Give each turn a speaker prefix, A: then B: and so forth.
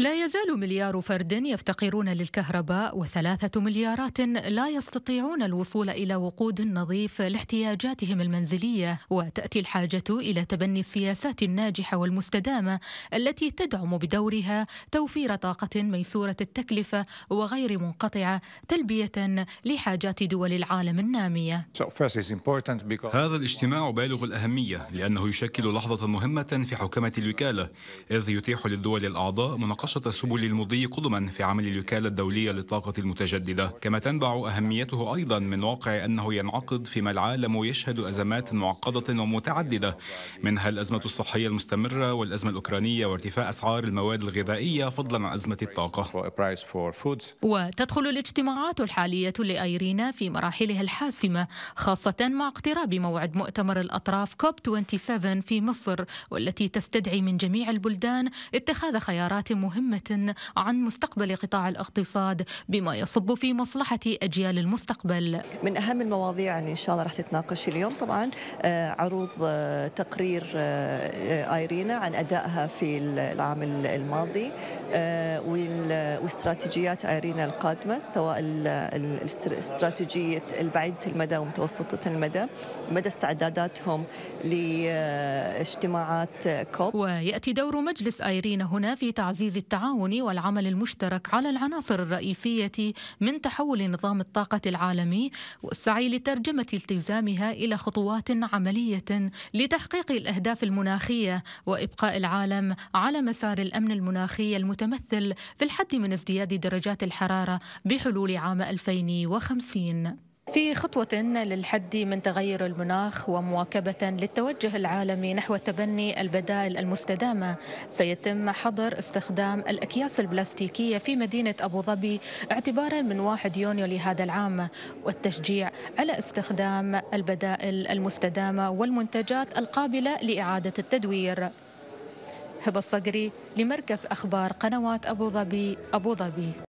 A: لا يزال مليار فرد يفتقرون للكهرباء وثلاثة مليارات لا يستطيعون الوصول إلى وقود نظيف لاحتياجاتهم المنزلية وتأتي الحاجة إلى تبني السياسات الناجحة والمستدامة التي تدعم بدورها توفير طاقة ميسورة التكلفة وغير منقطعة تلبية لحاجات دول العالم النامية
B: هذا الاجتماع بالغ الأهمية لأنه يشكل لحظة مهمة في حوكمة الوكالة إذ يتيح للدول الأعضاء مناقشة عشرة سبل المضي قدما في عمل الوكالة الدولية للطاقة المتجددة كما تنبع أهميته أيضا من واقع أنه ينعقد فيما العالم يشهد أزمات معقدة ومتعددة منها الأزمة الصحية المستمرة والأزمة الأوكرانية وارتفاع أسعار المواد الغذائية فضلا عن أزمة الطاقة
A: وتدخل الاجتماعات الحالية لأيرينا في مراحلها الحاسمة خاصة مع اقتراب موعد مؤتمر الأطراف كوب 27 في مصر والتي تستدعي من جميع البلدان اتخاذ خيارات مهمة مهمة عن مستقبل قطاع الاقتصاد بما يصب في مصلحة
C: أجيال المستقبل من أهم المواضيع اللي إن شاء الله راح تتناقش اليوم طبعا آه، عروض آه، تقرير آه، آيرينا عن أدائها في العام الماضي واستراتيجيات آيرينا القادمة سواء الاستراتيجية البعيدة المدى ومتوسطة المدى مدى استعداداتهم لاجتماعات كوب
A: ويأتي دور مجلس آيرينا هنا في تعزيز التعاون والعمل المشترك على العناصر الرئيسية من تحول نظام الطاقة العالمي والسعي لترجمة التزامها إلى خطوات عملية لتحقيق الأهداف المناخية وإبقاء العالم على مسار الأمن المناخي المتمثل في الحد من ازدياد درجات الحرارة بحلول عام 2050 في خطوة للحد من تغير المناخ ومواكبة للتوجه العالمي نحو تبني البدائل المستدامة سيتم حظر استخدام الأكياس البلاستيكية في مدينة أبو ظبي اعتبارا من 1 يونيو لهذا العام والتشجيع على استخدام البدائل المستدامة والمنتجات القابلة لإعادة التدوير هبة الصقري لمركز أخبار قنوات أبو ظبي أبو ظبي